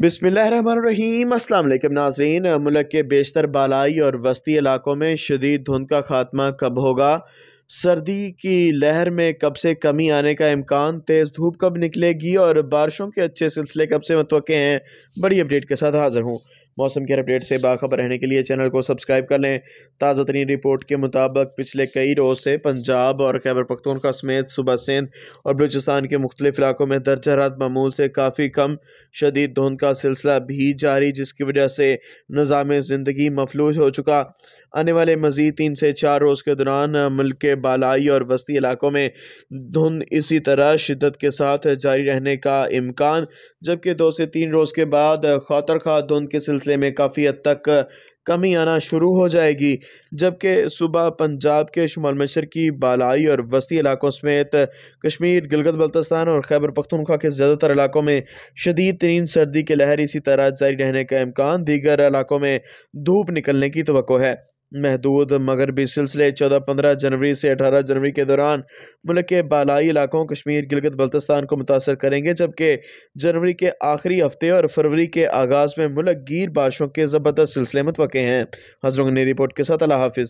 बिसमीम नाजरीन मुल्क के बेशतर बालाई और वस्ती इलाकों में शदीद धुंध का खात्मा कब होगा सर्दी की लहर में कब से कमी आने का इम्कान तेज़ धूप कब निकलेगी और बारिशों के अच्छे सिलसिले कब से मतवे हैं बड़ी अपडेट के साथ हाज़िर हूँ मौसम के अपडेट से बाखबर रहने के लिए चैनल को सब्सक्राइब कर लें ताज़ा तरीन रिपोर्ट के मुताबिक पिछले कई रोज़ से पंजाब और खैबर का समेत सुबह सिंध और बलूचिस्तान के मुख्तलिफ इलाकों में रात मामूल से काफ़ी कम शदीद धुंध का सिलसिला भी जारी जिसकी वजह से निज़ाम ज़िंदगी मफलूज हो चुका आने वाले मज़ीद तीन से चार रोज़ के दौरान मुल्क के बालाई और वस्ती इलाकों में धुंध इसी तरह शिदत के साथ जारी रहने का इम्कान जबकि दो से तीन रोज़ के बाद खातर खा धुंध के सिलसिले में काफ़ी हद तक कमी आना शुरू हो जाएगी जबकि सुबह पंजाब के शुमाल मशर की बालाई और वस्ती इलाकों समेत कश्मीर गिलगत बल्तिस्तान और खैबर पख्तनख्वा के ज़्यादातर इलाकों में शदीद तरीन सर्दी की लहर इसी तरह जारी रहने का इम्कान दीगर इलाकों में धूप निकलने की तो है महदूद मगरबी सिलसिले चौदह पंद्रह जनवरी से अठारह जनवरी के दौरान मुल्क के बालाई इलाकों कश्मीर गिलगत बल्तिस्तान को मुतासर करेंगे जबकि जनवरी के आखिरी हफ्ते और फरवरी के आगाज़ में मुल्क गिर बारिशों के ज़बरदस्त सिलसिले मतवे हैं हजरों ने रिपोर्ट के साथ अला हाफ़